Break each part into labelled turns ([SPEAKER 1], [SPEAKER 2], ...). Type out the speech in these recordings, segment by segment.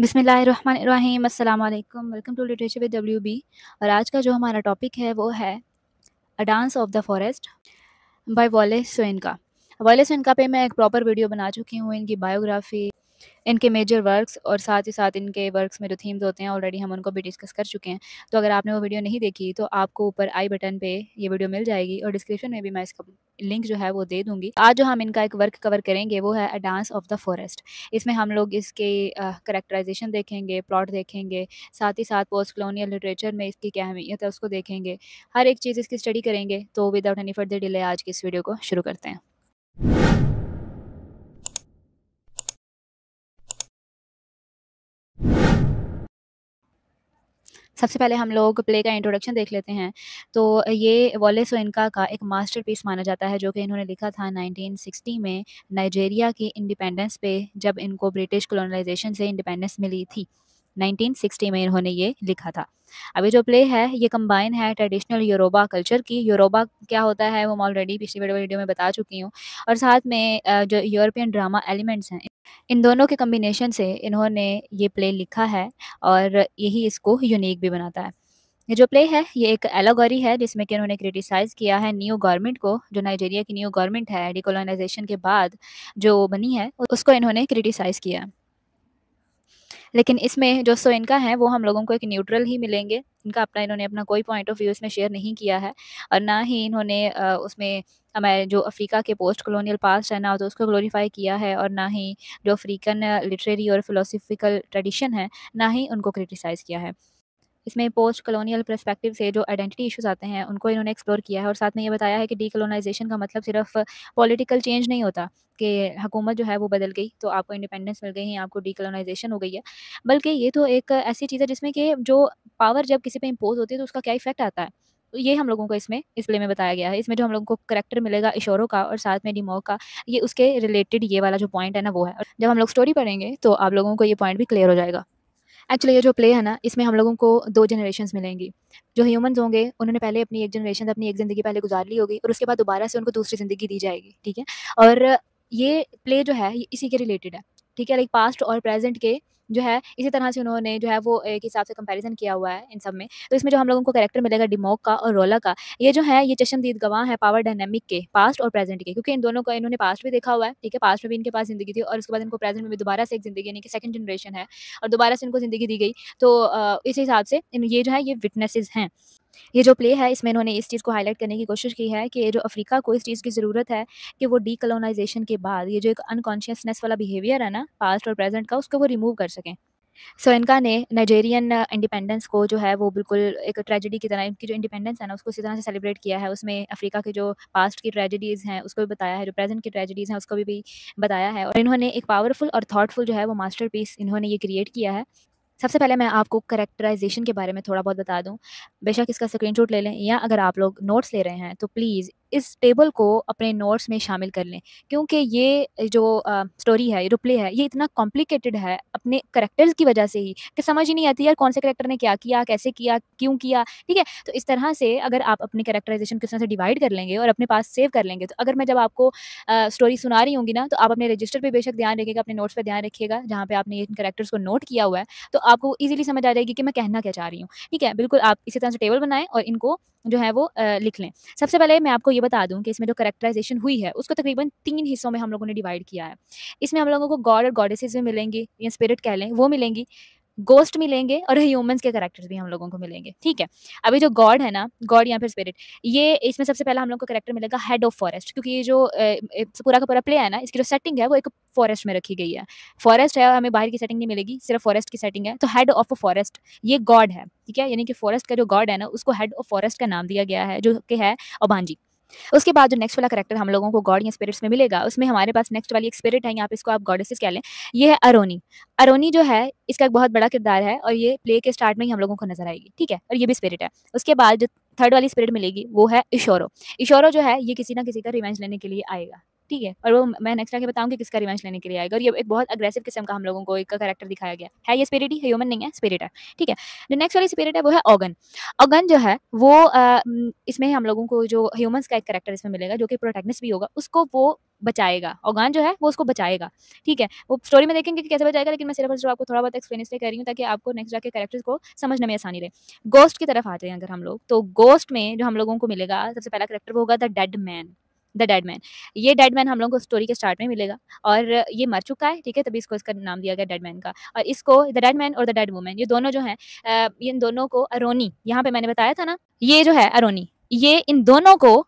[SPEAKER 1] बिसमीम अल्लाम welcome to literature with W B और आज का जो हमारा टॉपिक है वो है a dance of the forest by Wole Soyinka Wole Soyinka पे मैं एक प्रॉपर वीडियो बना चुकी हूँ इनकी बायोग्राफी इनके मेजर वर्क्स और साथ ही साथ इनके वर्क्स में जो थीम्स होते हैं ऑलरेडी हम उनको भी डिस्कस कर चुके हैं तो अगर आपने वो वीडियो नहीं देखी तो आपको ऊपर आई बटन पे ये वीडियो मिल जाएगी और डिस्क्रिप्शन में भी मैं इसका लिंक जो है वो दे दूंगी आज जो हम इनका एक वर्क कवर करेंगे वो है a dance of the forest इसमें हम लोग इसके करेक्टराइजेशन देखेंगे प्लॉट देखेंगे साथ ही साथ पोस्ट कलोनियल लिटरेचर में इसकी क्या अहमियत है उसको देखेंगे हर एक चीज़ इसकी स्टडी करेंगे तो विदाउट एनी फर्दर डिले आज की इस वीडियो को शुरू करते हैं सबसे पहले हम लोग प्ले का इंट्रोडक्शन देख लेते हैं तो ये वॉलेस इनका का एक पीस माना जाता है जो कि इन्होंने लिखा था 1960 में नाइजेरिया की इंडिपेंडेंस पे जब इनको ब्रिटिश कॉलोनाइजेशन से इंडिपेंडेंस मिली थी 1960 में इन्होंने ये लिखा था अभी जो प्ले है ये कंबाइन है ट्रेडिशनल योरोबा कल्चर की योरोबा क्या होता है वो मैं ऑलरेडी पिछली वीडियो में बता चुकी हूँ और साथ में जो यूरोपियन ड्रामा एलिमेंट्स हैं इन दोनों के कम्बिनेशन से इन्होंने ये प्ले लिखा है और यही इसको यूनिक भी बनाता है ये जो प्ले है ये एक एलागोरी है जिसमें कि उन्होंने क्रिटिसाइज़ किया है न्यू गवर्नमेंट को जो नाइजीरिया की न्यू गवर्नमेंट है डिकोलोनाइजेशन के बाद जो बनी है उसको इन्होंने क्रिटिसाइज़ किया लेकिन इसमें जो सो इनका है वो हम लोगों को एक न्यूट्रल ही मिलेंगे इनका अपना इन्होंने अपना कोई पॉइंट ऑफ व्यू इसमें शेयर नहीं किया है और ना ही इन्होंने उसमें हमारे जो अफ्रीका के पोस्ट कॉलोनियल पास्ट है ना तो उसको ग्लोरीफाई किया है और ना ही जो अफ्रीकन लिटरेरी और फिलोसफिकल ट्रेडिशन है ना ही उनको क्रिटिसाइज़ किया है इसमें पोस्ट कॉलोनियल परस्पेक्टिव से जो आइडेंटिटी इशूज़ आते हैं उनको इन्होंने एक्सप्लोर किया है और साथ में ये बताया है कि डीकोलोनाइजेशन का मतलब सिर्फ पॉलिटिकल चेंज नहीं होता कि हुकूमत जो है वो बदल गई तो आपको इंडिपेंडेंस मिल गई है आपको डीकोलोनाइजेशन हो गई है बल्कि ये तो एक ऐसी चीज़ है जिसमें कि जो पावर जब किसी पर इम्पोज होती है तो उसका क्या इफेक्ट आता है ये हम लोगों को इसमें इस प्ले में बताया गया है इसमें जो हम लोगों को करेक्टर मिलेगा इशोरों का और साथ में डिमो का ये उसके रिलेटेड ये वाला जो पॉइंट है ना वो है जब हम लोग स्टोरी पढ़ेंगे तो आप लोगों को ये पॉइंट भी क्लियर हो जाएगा एक्चुअली ये जो प्ले है ना इसमें हम लोगों को दो जनरेशन मिलेंगी जो ह्यूमंस होंगे उन्होंने पहले अपनी एक जनरेशन अपनी एक ज़िंदगी पहले गुजार ली होगी और उसके बाद दोबारा से उनको दूसरी ज़िंदगी दी जाएगी ठीक है और ये प्ले जो है इसी के रिलेटेड है ठीक है लाइक पास्ट और प्रेजेंट के जो है इसी तरह से उन्होंने जो है वो एक हिसाब से कंपेरिजन किया हुआ है इन सब में तो इसमें जो हम लोगों को करेक्टर मिलेगा डिमोक का और रोला का ये जो है ये चश्मदीद गवाह है पावर डायनेमिक के पास्ट और प्रेजेंट के क्योंकि इन दोनों का इन्होंने पास्ट भी देखा हुआ है ठीक है पास्ट में भी इनके पास जिंदगी थी और उसके बाद इनको प्रेजेंट में भी दोबारा से एक जिंदगी यानी कि सेकंड जनरेशन है और दोबारा से इनको जिंदगी दी गई तो इस हिसाब से ये जो है ये विटनेसेज हैं ये जो प्ले है इसमें इन्होंने इस चीज़ को हाईलाइट करने की कोशिश की है कि जो अफ्रीका को इस चीज़ की ज़रूरत है कि वो डीकलोनाइजेशन के बाद ये जो एक अनकॉन्शियसनेस वाला बिहेवियर है ना पास्ट और प्रेजेंट का उसको वो रिमूव कर सकें सो so, इनका ने नाइजेरियन इंडिपेंडेंस uh, को जो है वो बिल्कुल एक ट्रेजेडी की तरह इनकी जो इंडिपेंडेंस है ना उसको इसी तरह से सेलिब्रेट किया है उसमें अफ्रीका के जो पास्ट की ट्रेजेडीज़ हैं उसको भी बताया है जो प्रेजेंट की ट्रेजेडीज़ हैं उसको भी, भी बताया है और इन्होंने एक पावरफुल और थाटफुल जो है वो मास्टर इन्होंने ये क्रिएट किया है सबसे पहले मैं आपको करेक्टराइजेशन के बारे में थोड़ा बहुत बता दूँ बेशक इसका स्क्रीनशॉट ले लें या अगर आप लोग नोट्स ले रहे हैं तो प्लीज़ इस टेबल को अपने नोट्स में शामिल कर लें क्योंकि ये जो स्टोरी है रुपले है ये इतना कॉम्प्लिकेटेड है अपने करेक्टर्स की वजह से ही कि समझ ही नहीं आती यार कौन से करेक्टर ने क्या किया कैसे किया क्यों किया ठीक है तो इस तरह से अगर आप अपने करेक्टराइजेशन किस तरह से डिवाइड कर लेंगे और अपने पास सेव कर लेंगे तो अगर मैं जब आपको स्टोरी सुना रही होंगी ना तो आप अपने रजिस्टर पर बेशक ध्यान रखेगा अपने नोट्स पर ध्यान रखिएगा जहाँ पर आपने इन करेक्टर्स को नोट किया हुआ है तो आपको ईजिली समझ आ जाएगी कि मैं कहना क्या चाह रही हूँ ठीक है बिल्कुल आप इसी तरह से टेबल बनाएं और इनको जो है वो लिख लें सबसे पहले मैं आपको ये ये बता दूं कि इसमें जो करेक्टराइजेशन हुई है उसको तकरीबन तीन हिस्सों में हम लोगों ने डिवाइड किया है इसमें हम लोगों को गॉड और गॉडेसेस में मिलेंगी या स्पिरिट कह लें वो मिलेंगी गोस्ट मिलेंगे और ह्यूमंस के करेक्टर्स भी हम लोगों को मिलेंगे ठीक है अभी जो गॉड है ना गॉड या फिर स्पिरिट ये इसमें सबसे पहला हम लोग को करेक्टर मिलेगा हेड ऑफ फॉरेस्ट क्योंकि ये जो पूरा का पूरा प्ले है ना इसकी जो सेटिंग है वो एक फॉरेस्ट में रखी गई है फॉरेस्ट है हमें बाहर की सेटिंग नहीं मिलेगी सिर्फ फॉरेस्ट की सेटिंग है तो हेड ऑफ अ फॉरेस्ट ये गॉड है ठीक है यानी कि फॉरेस्ट का जो गॉड है ना उसको हेड ऑफ फॉरेस्ट का नाम दिया गया है जो कि है ओबानजी उसके बाद जो नेक्स्ट वाला करेक्टर हम लोगों को गॉड या स्पिरिट्स में मिलेगा उसमें हमारे पास नेक्स्ट वाली एक स्पिरिट है यहाँ पे इसको आप गॉडेसेस कह लें ये है अरोनी अरोनी जो है इसका एक बहुत बड़ा किरदार है और ये प्ले के स्टार्ट में ही हम लोगों को नजर आएगी ठीक है और ये भी स्पिरिट है उसके बाद जो थर्ड वाली स्पिरिट मिलेगी वो है इशोरो इशोरो जो है ये किसी ना किसी का रिवेंज लेने के लिए आएगा ठीक है और वो मैं नेक्स्ट आगे आके बताऊंगी किसका रिवेंज लेने के लिए आएगा और ये एक बहुत अग्रेसिव किस्म का हम लोगों को एक करेक्टर दिखाया गया है ये स्पिरिट ही ह्यूमन नहीं है स्पिरिट है ठीक है जो नेक्स्ट वाली स्पिरिट है वो है ऑगन ऑगन जो है वो इसमें हम लोगों को जो ह्यूमन का एक करेक्टर इसमें मिलेगा जो कि प्रोटेक्निस्ट भी होगा उसको वो बचाएगा ऑगान जो है वो उसको बचाएगा ठीक है वो स्टोरी में देखेंगे कि कैसे बचाएगा लेकिन मैं सिर्फ जो आपको थोड़ा बहुत एक्सप्लेन इसलिए कर रही हूँ ताकि आपको नेक्स्ट जाके कैरेक्टर्स को समझने में आसानी रहे गोस्ट की तरफ आते हैं अगर हम लोग तो गोस्ट में जो हम लोगों को मिलेगा सबसे पहला करेक्टर वो होगा the dead man the dead man ये डेड मैन हम लोग को स्टोरी के स्टार्ट में मिलेगा और ये मर चुका है ठीक है तभी इसको इसका नाम दिया गया डेड मैन का और इसको द डेड मैन और द डेड वूमैन ये दोनों जो हैं इन दोनों को अरोनी यहाँ पे मैंने बताया था ना ये जो है अरोनी ये इन दोनों को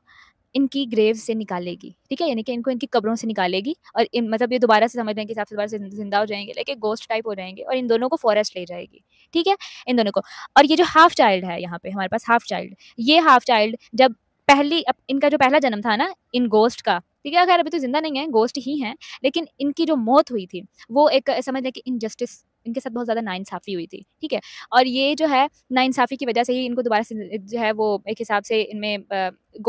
[SPEAKER 1] इनकी ग्रेव से निकालेगी ठीक है यानी कि इनको इनकी कब्रों से निकालेगी और इन, मतलब ये दोबारा से समझ रहे हैं कि हिसाब से जिंदा हो जाएंगे लेकिन गोस्ट टाइप हो जाएंगे और इन दोनों को फॉरेस्ट ले जाएगी ठीक है इन दोनों को और ये जो हाफ चाइल्ड है यहाँ पे हमारे पास हाफ चाइल्ड ये हाफ चाइल्ड जब पहली इनका जो पहला जन्म था ना इन गोस्ट का ठीक है खैर अभी तो जिंदा नहीं है गोस्ट ही हैं लेकिन इनकी जो मौत हुई थी वो एक समझ लें कि इनजस्टिस इनके साथ बहुत ज़्यादा नाइंसाफ़ी हुई थी ठीक है और ये जो है नाइंसाफ़ी की वजह से ही इनको दोबारा से जो है वो एक हिसाब से इनमें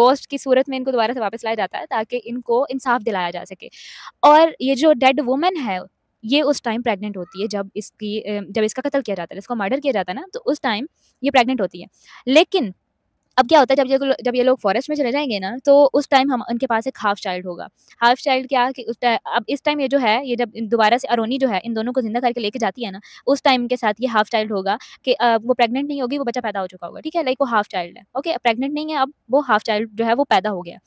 [SPEAKER 1] गोस्ट की सूरत में इनको दोबारा से वापस लाया जाता है ताकि इनको इंसाफ दिलाया जा सके और ये जो डेड वुमेन है ये उस टाइम प्रेग्नेंट होती है जब इसकी जब इसका कत्ल किया जाता है इसको मर्डर किया जाता है ना तो उस टाइम ये प्रेग्नेंट होती है लेकिन अब क्या होता है जब ये जब ये लोग फॉरेस्ट में चले जाएंगे ना तो उस टाइम हम उनके पास एक हाफ चाइल्ड होगा हाफ चाइल्ड क्या कि उस अब इस टाइम ये जो है ये जब दोबारा से अरोनी जो है इन दोनों को जिंदा करके लेके जाती है ना उस टाइम के साथ ये हाफ चाइल्ड होगा कि वो प्रेगनेंट नहीं होगी वो बच्चा पैदा हो चुका होगा ठीक है लाइक वो हाफ चाइल्ड है ओके प्रेगनेंट नहीं है अब वो हाफ चाइल्ड जो है वो पैदा हो गया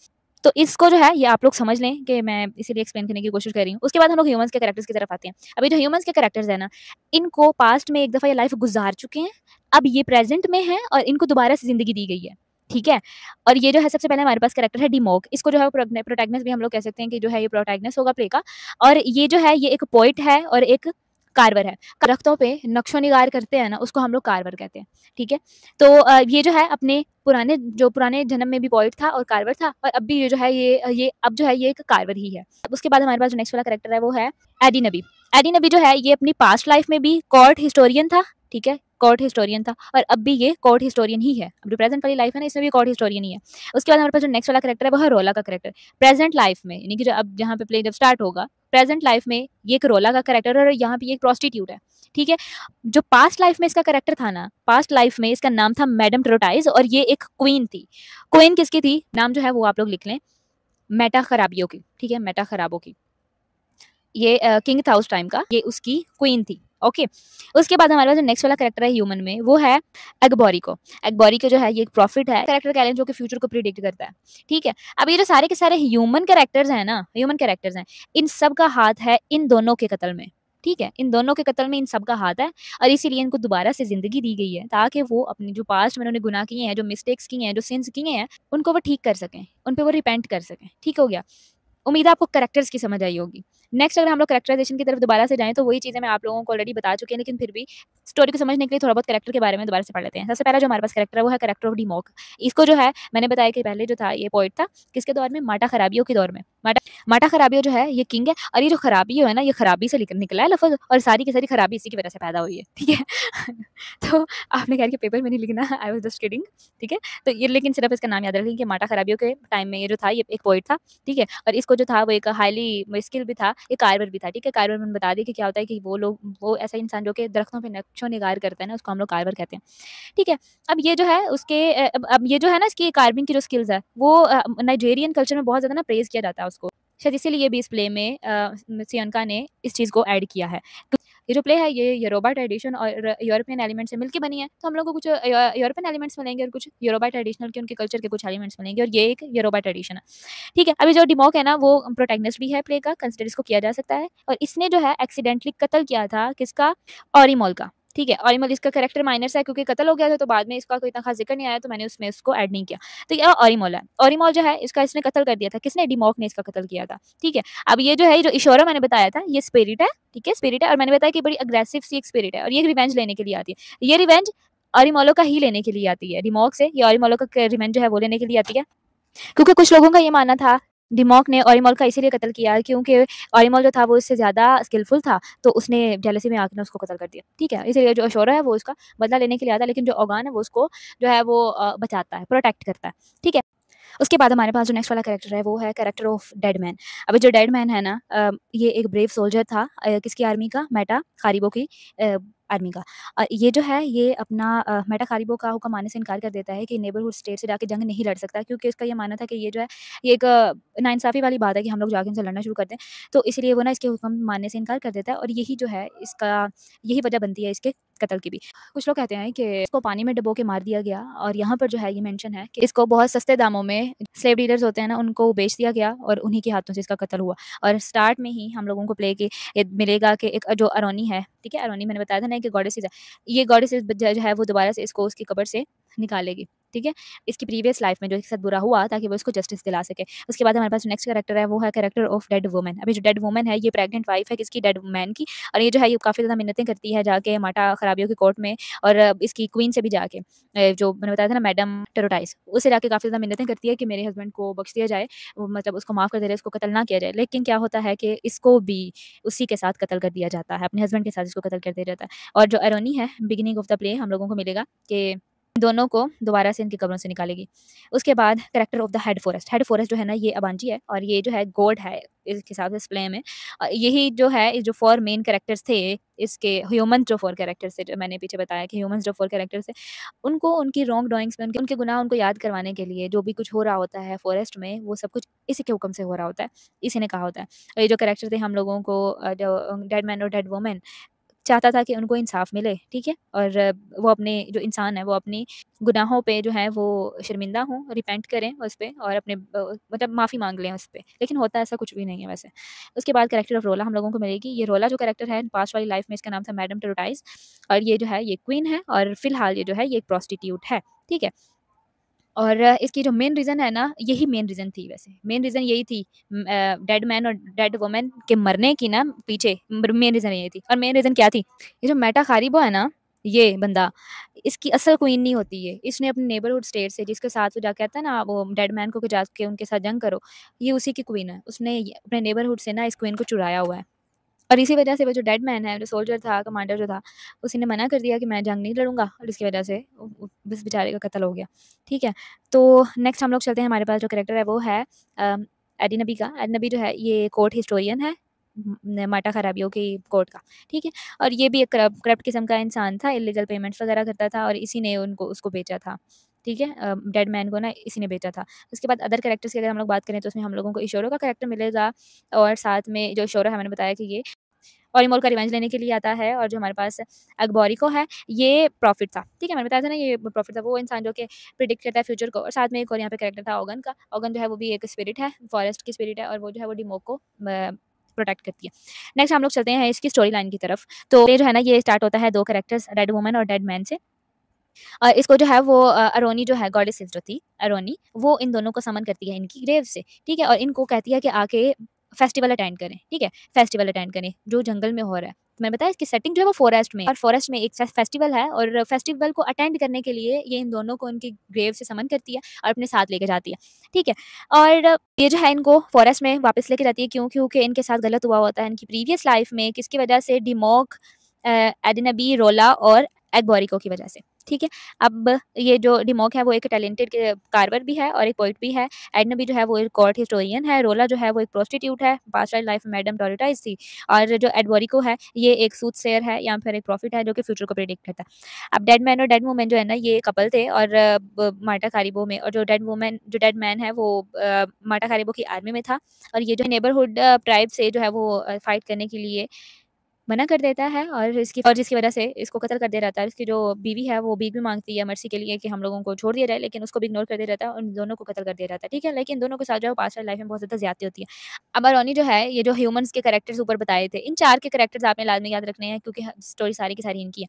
[SPEAKER 1] तो इसको जो है ये आप लोग समझ लें कि मैं इसीलिए एक्सप्लेन करने की कोशिश कर रही हूँ उसके बाद हम लोग ह्यूमंस के करेक्टर्स की तरफ आते हैं अभी जो ह्यूमंस के करेक्टर्स हैं ना इनको पास्ट में एक दफ़ा ये लाइफ गुजार चुके हैं अब ये प्रेजेंट में है और इनको दोबारा से ज़िंदगी दी गई है ठीक है और ये जो है सबसे पहले हमारे पास करेक्टर है डिमोक इसको जो है प्रोटेगनेस भी हम लोग कह सकते हैं कि जो है ये प्रोटैगनिस्ट होगा प्ले का और ये जो है ये एक पोइट है और एक कार्वर है दरख्तों पे नक्शो निगार करते हैं ना उसको हम लोग कार्वर कहते हैं ठीक है तो ये जो है अपने पुराने जो पुराने जन्म में भी पॉइंट था और कारवर था और अब भी ये जो है ये ये अब जो है ये एक कारवर ही है उसके बाद हमारे पास जो नेक्स्ट वाला करेक्टर है वो है एडी नबी एडी नबी जो है ये अपनी पास्ट लाइफ में भी कॉर्ट हिस्टोरियन था ठीक है कोर्ट हिस्टोरियन था और अब भी ये कोर्ट हिस्टोरियन ही है अभी प्रेजेंट वाली लाइफ है ना इसमें भी कोर्ट हिस्टोरियन ही है उसके बाद हमारे पास जो नेक्स्ट वाला करेक्टर है वह रोला का करेक्टर प्रेजेंट लाइफ में यानी कि जो अब जहाँ पे प्ले जब स्टार्ट होगा प्रेजेंट लाइफ में ये एक रोला का करेक्टर और यहाँ पे एक प्रोस्टिट्यूट है ठीक है जो पास्ट लाइफ में इसका करेक्टर था ना पास्ट लाइफ में इसका नाम था मैडम ट्रोटाइज और ये एक क्वीन थी क्वीन किसकी थी नाम जो है वो आप लोग लिख लें मेटा खराबियों की ठीक है मेटा खराबों की ये किंग था उस टाइम का ये उसकी क्वीन थी ओके उसके बाद हमारे पास जो नेक्स्ट वाला करेक्टर है ह्यूमन में वो है एगबॉरी को एगबॉरी को जो है ये एक प्रॉफिट है करेक्टर कह रहे हैं जो कि फ्यूचर को प्रिडिक्ट करता है ठीक है अब ये जो सारे के सारे ह्यूमन करेक्टर्स हैं ना ह्यूमन करेक्टर्स हैं इन सब का हाथ है इन दोनों के कत्ल में ठीक है इन दोनों के कत्ल में इन सब का हाथ है और इसीलिए इनको दोबारा से ज़िंदगी दी गई है ताकि वो अपने जो पास्ट में उन्होंने गुनाह किए हैं जो मिस्टेक्स किए हैं जो सिंस किए हैं उनको वो ठीक कर सकें उन पर वो रिपेंट कर सकें ठीक हो गया उम्मीद आपको करेक्टर्स की समझ आई होगी नेक्स्ट अगर हम लोग करेक्टराइजेशन की तरफ दोबारा से जाए तो वही चीज़ें मैं आप लोगों को ऑलरेडी बता चुकी हैं लेकिन फिर भी स्टोरी को समझने के लिए थोड़ा बहुत करेक्टर के बारे में दोबारा से पढ़ लेते हैं सबसे पहला जो हमारे पास करेक्टर है वो है करेक्टर ऑफ डिमोक इसको जो है मैंने बताया कि पहले जो था ये पॉइंट था किसके दौर में माटा खराबियों के दौर में माटा माटा खराबियों जो है ये किंग है और ये जो खराबी है ना ये खराबी से निकला है लफज और सारी की सारी खराबी इसी की वजह से पैदा हुई है ठीक है तो आपने कहा कि पेपर में नहीं लिखना आई वॉज जस्ट रीडिंग ठीक है तो ये लेकिन सिर्फ इसका नाम याद रखें कि माटा खराबियों के टाइम में ये जो था ये एक पॉइंट था ठीक है और इसको जो था वो एक हाईली स्किल भी था एक ये भी था ठीक है कारबर मैंने बता दी कि क्या होता है कि वो लोग वो ऐसा इंसान जो कि दरख्तों पर नक्शो निगार करता है ना उसको हम लोग कारबर कहते हैं ठीक है अब ये जो है उसके अब, अब ये जो है ना इसकी कार्बिंग की जो स्किल्स है वो नाइजेरियन कल्चर में बहुत ज़्यादा ना प्रेज़ किया जाता है उसको शायद इसीलिए भी इस प्ले में सियनका ने इस चीज़ को ऐड किया है ये जो प्ले है ये यूरोबा ट्रेडिशन और यूरोपियन एलिमेंट से मिलकर बनी है तो हम लोग को कुछ यूरोपियन एलिमेंट्स मिलेंगे और कुछ यूरोबा ट्रेडिशनल के उनके कल्चर के कुछ एलिमेंट्स मिलेंगे और ये एक यूरोबा ट्रेडिशन है ठीक है अभी जो डिमोक है ना वो प्रोटेगनिस्ट भी है प्ले का कंसिडर इसको किया जा सकता है और इसने जो है एक्सीडेंटली कत्ल किया था किसका ऑरिमोल का ठीक है और इमल मतलब इसका करेक्टर माइनर है क्योंकि कतल हो गया था तो बाद में इसका कोई इतना खास जिक्र नहीं आया तो मैंने उसमें उसको ऐड नहीं किया तो यह ऑरिमोल है ऑरिमोल जो है इसका इसने कतल कर दिया था किसने डिमोक ने इसका कतल किया था ठीक है अब ये जो है जो इशोरा मैंने बताया था ये स्पिरिट है ठीक है स्पिरिट है और मैंने बताया कि बड़ी अग्रेसिव सी एक स्पिरिट है और ये रिवेंज लेने के लिए आती है ये रिवेंज औरिमोलो का ही लेने के लिए आती है डिमोक से ये औरिमोलो का रिवेंज जो है वो लेने के लिए आती है क्योंकि कुछ लोगों का ये मानना था डिमोक ने ऑरिमॉल का इसीलिए कत्ल किया क्योंकि ऑरिमॉल जो था वो इससे ज़्यादा स्किलफुल था तो उसने जेलसी में आकर उसको कत्ल कर दिया ठीक है इसीलिए जो अशोरा है वो उसका बदला लेने के लिए आता है लेकिन जो ओगान है वो उसको जो है वो बचाता है प्रोटेक्ट करता है ठीक है उसके बाद हमारे पास जो नेक्स्ट वाला करेक्टर है वो है करेक्टर ऑफ डेड मैन अभी जो डेड मैन है ना ये एक ब्रेव सोल्जर था किसकी आर्मी का मेटा खारिबो की आर्मी का ये जो है ये अपना मेटा खारिबो का हुक्म मानने से इनकार कर देता है कि नेबरहुड स्टेट से जाके जंग नहीं लड़ सकता क्योंकि इसका ये मानना था कि ये जो है ये एक नाइंसाफ़ी वाली बात है कि हम लोग जाके उनसे लड़ना शुरू कर दें तो इसलिए वो ना इसके हुक्म मानने से इनकार कर देता है और यही जो है इसका यही वजह बनती है इसके कत्ल की भी कुछ लोग कहते हैं कि इसको पानी में डबो के मार दिया गया और यहाँ पर जो है ये मेंशन है कि इसको बहुत सस्ते दामों में स्लेव डीलर्स होते हैं ना उनको बेच दिया गया और उन्हीं के हाथों से इसका कत्ल हुआ और स्टार्ट में ही हम लोगों को प्ले की मिलेगा कि एक जो अरोनी है ठीक है अरोनी मैंने बताया था ना कि गॉडेस ये गॉडेस जो है वो दोबारा से इसको उसकी कबर से निकालेगी ठीक है इसकी प्रीवियस लाइफ में जो इसके साथ बुरा हुआ ताकि वो इसको जस्टिस दिला सके उसके बाद हमारे पास नेक्स्ट करेक्टर है वो है करेक्टर ऑफ डेड वुमन अभी जो डेड वुमन है ये प्रेगनेंट वाइफ है किसकी डेड मैन की और ये जो है ये काफ़ी ज़्यादा मिन्नतें करती है जाके माटा खराबियों के कोर्ट में और इसकी क्वीन से भी जाके जो मैंने बताया था ना मैडम टेरोटाइज उससे जाके काफ़ी ज़्यादा मिन्नतें करती है कि मेरे हस्बैंड को बख्श दिया जाए मतलब उसको माफ़ कर दे जाए उसको कतल ना किया जाए लेकिन क्या होता है कि इसको भी उसी के साथ कतल कर दिया जाता है अपने हस्बैंड के साथ इसको कतल कर दिया जाता है और जो एरोनी है बिगिनिंग ऑफ द प्ले हम लोगों को मिलेगा कि दोनों को दोबारा से इनकी कब्रों से निकालेगी उसके बाद character of the head forest head forest जो है ना ये अबांजी है और ये जो है गोड है इस हिसाब से प्ले में और यही जो है जो फोर मेन कैरेक्टर्स थे इसके ह्यूमन जो फोर कैरेक्टर्स थे जो मैंने पीछे बताया कि ह्यूमन जो फोर कैरेक्टर्स थे उनको उनकी रॉन्ग डॉइंग्स में उनके उनके गुनाह उनको याद करवाने के लिए जो भी कुछ हो रहा होता है फॉरेस्ट में वो सब कुछ इसी के हुक्म से हो रहा होता है इसी ने कहा होता है और ये जो करेक्टर थे हम लोगों को जो डेड मैन और डेड वुमेन चाहता था कि उनको इंसाफ मिले ठीक है और वो अपने जो इंसान है वो अपनी गुनाहों पे जो है वो शर्मिंदा हों रिपेंट करें उस पर और अपने मतलब माफ़ी मांग लें उस पर लेकिन होता ऐसा कुछ भी नहीं है वैसे उसके बाद करेक्टर ऑफ रोला हम लोगों को मिलेगी ये रोला जो करेक्टर है पास्ट वाली लाइफ में इसका नाम था मैडम टेरोटाइज और ये जो है ये क्वीन है और फिलहाल ये जो है ये एक प्रॉस्टिट्यूट है ठीक है और इसकी जो मेन रीज़न है ना यही मेन रीज़न थी वैसे मेन रीज़न यही थी डेड मैन और डेड वुमेन के मरने की ना पीछे मेन रीज़न यही थी और मेन रीज़न क्या थी ये जो मेटा खारिबो है ना ये बंदा इसकी असल क्वीन नहीं होती है इसने अपने नेबरहुड स्टेट से जिसके साथ वो जाके आता है ना वो डेड मैन को के उनके साथ जंग करो ये उसी की क्वीन है उसने अपने नेबरहुड से ना इस क्वीन को चुराया हुआ है और इसी वजह से वो जो डेड मैन है जो सोल्जर था कमांडर जो था उसी ने मना कर दिया कि मैं जंग नहीं लड़ूंगा और इसकी वजह से बस बेचारे का कत्ल हो गया ठीक है तो नेक्स्ट हम लोग चलते हैं हमारे पास जो करेक्टर है वो है एडी नबी का एडी नबी जो है ये कोर्ट हिस्टोरियन है माटा खराबियों की कोर्ट का ठीक है और ये भी एक करप्ट किस्म का इंसान था इलीगल पेमेंट्स वगैरह करता था और इसी ने उनको उसको बेचा था ठीक है डेड मैन को ना इसी ने बेचा था उसके बाद अदर करेक्टर्स की अगर हम लोग बात करें तो उसमें हम लोगों को इशोरो का करेक्टर मिलेगा और साथ में जो इशोरो है मैंने बताया कि ये औरिमोल का रिवेंज लेने के लिए आता है और जो हमारे पास अकबोरी को है ये प्रॉफिट था ठीक है मैंने बताया था ना ये प्रॉफिट था वो इंसान जो कि प्रिडिक्ट करता है फ्यूचर को और साथ में एक और यहाँ पे करेक्टर था ओगन का ओगन जो है वो भी एक स्पिरिट है फॉरेस्ट की स्पिरिट है और वो जो है वो डिमोक को प्रोटेक्ट करती है नेक्स्ट हम लोग चलते हैं इसकी स्टोरी लाइन की तरफ तो ये जो है ना ये स्टार्ट होता है दो करेक्टर्स डेड वुमन और डेड मैन से और इसको जो है वो अरोनी जो है गॉडेस सिस्टर थी अरोनी वो इन दोनों को समन करती है इनकी ग्रेव से ठीक है और इनको कहती है कि आके फेस्टिवल अटेंड करें ठीक है फेस्टिवल अटेंड करें जो जंगल में हो रहा है मैंने बताया इसकी सेटिंग जो है वो फॉरेस्ट में और फॉरेस्ट में एक फेस्टिवल है और फेस्टिवल को अटेंड करने के लिए ये इन दोनों को उनकी ग्रेव से समन करती है और अपने साथ लेके जाती है ठीक है और ये जो है इनको फॉरेस्ट में वापस लेके जाती है क्यों क्योंकि इनके साथ गलत हुआ होता है इनकी प्रीवियस लाइफ में किसकी वजह से डिमोक एडनबी रोला और एगबोरिको की वजह से ठीक है अब ये जो डिमोक है वो एक टैलेंटेड कार्बर भी है और एक पोइट भी है एडनबी जो है वो एक कॉर्ट हिस्टोरियन है रोला जो है वो एक प्रोस्टिट्यूट है पास लाइफ मैडम डोरिटाइज थी और जो एडवोरिको है ये एक सूथ सेयर है या फिर एक प्रॉफिट है जो कि फ्यूचर को प्रिडिक्ट करता है अब डेड मैन और डेड वूमेन जो है ना ये कपल थे और माटा खारीबो में और जो डेड वूमेन जो डेड मैन है वो माटा खारीबो की आर्मी में था और ये जो नेबरहुड ट्राइब से जो है वो फाइट करने के लिए मना कर देता है और इसकी और जिसकी वजह से इसको कत्ल कर दिया रहा है इसकी जो बीवी है वो बीग भी मांगती है मर्सी के लिए कि हम लोगों को छोड़ दिया जाए लेकिन उसको भी इग्नोर कर दिया जाता है और दोनों को कत्ल कर दिया जाता है ठीक है लेकिन दोनों के साथ जो है पास्ट लाइफ में बहुत ज़्यादा ज्यादा होती है अब अरोनी जो है ये जो ह्यूमन्स के करेक्टर्स ऊपर बताए थे इन चार के करेक्टर्स आपने लाजमी याद रखने हैं क्योंकि स्टोरी सारी की सारी इनकी है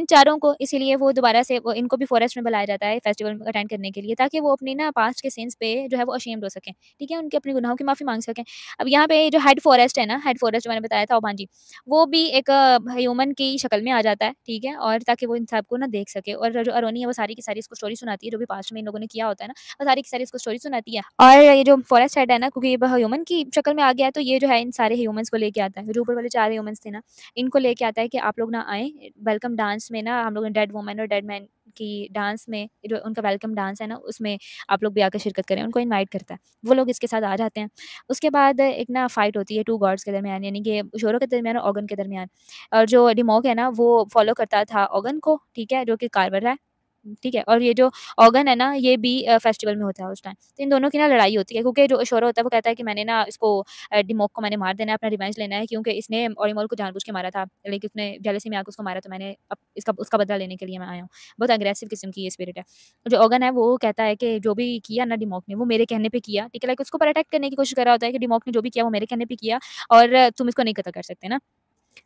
[SPEAKER 1] इन चारों को इसीलिए वो दोबारा से इनको भी फॉरेस्ट में बुलाया जाता है फेस्टिवल अटेंड करने के लिए ताकि वो अपने ना पास्ट के सेंस पे जो है वो अशेम्ड हो सकें ठीक है उनके अपने गुनाहों की माफ़ी मांग सकें अब यहाँ पे जो हेड फॉरेस्ट है ना हेड फॉरेस्ट मैंने बताया था ओबान जी वो भी एक ह्यूमन की शक्ल में आ जाता है ठीक है और ताकि वो इन को ना देख सके और जो अरोनी है वो सारी की सारी इसको स्टोरी सुनाती है जो भी पास्ट में इन लोगों ने किया होता है ना वो सारी की सारी इसको स्टोरी सुनाती है और ये जो फॉरेस्ट हेड है ना क्योंकि ह्यूमन की शक्ल में आ गया है तो ये जो है इन सारे ह्यूमन्स को लेके आता है जो ऊपर वाले चार ह्यूमन्स थे ना इनको लेके आता है कि आप लोग ना आए वेलकम डांस में ना हम लोग डेड वुमेन और डेड मैन की डांस में जो उनका वेलकम डांस है ना उसमें आप लोग भी आकर शिरकत करें उनको इन्वाइट करता है वो लोग इसके साथ आ जाते हैं उसके बाद एक ना फाइट होती है टू गॉड्स के दरमियान यानी कि शोरों के दरमियान और ऑगन के दरमियान और जो डिमोक है ना वो फॉलो करता था ऑगन को ठीक है जो कि कारवर है ठीक है और ये जो ऑर्गन है ना ये भी फेस्टिवल में होता है उस टाइम तो इन दोनों की ना लड़ाई होती है क्योंकि जो शोरा होता है वो कहता है कि मैंने ना इसको डिमोक को मैंने मार देना है अपना रिवेंज लेना है क्योंकि इसने ओरिमोल को जानबूझ के मारा था लेकिन उसने जेलसी में आकर उसको मारा तो मैंने अब इसका उसका बदला लेने के लिए मैं आया हूँ बहुत अग्रेसिव किस्म की ये स्पिरिट है जो ऑगन है वो कहता है कि जो भी किया ना डिमोक ने वो मेरे कहने पर किया ठीक है लाइक उसको पर अटैक करने की कोशिश कर रहा होता है कि डिमोक ने जो भी किया वो मेरे कहने पर किया और तुम इसको नहीं कतल कर सकते ना